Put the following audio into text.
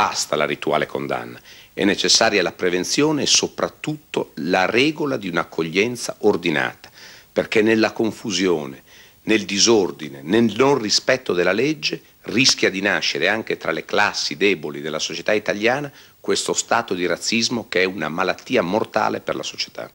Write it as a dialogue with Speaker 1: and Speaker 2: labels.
Speaker 1: basta la rituale condanna, è necessaria la prevenzione e soprattutto la regola di un'accoglienza ordinata, perché nella confusione, nel disordine, nel non rispetto della legge rischia di nascere anche tra le classi deboli della società italiana questo stato di razzismo che è una malattia mortale per la società.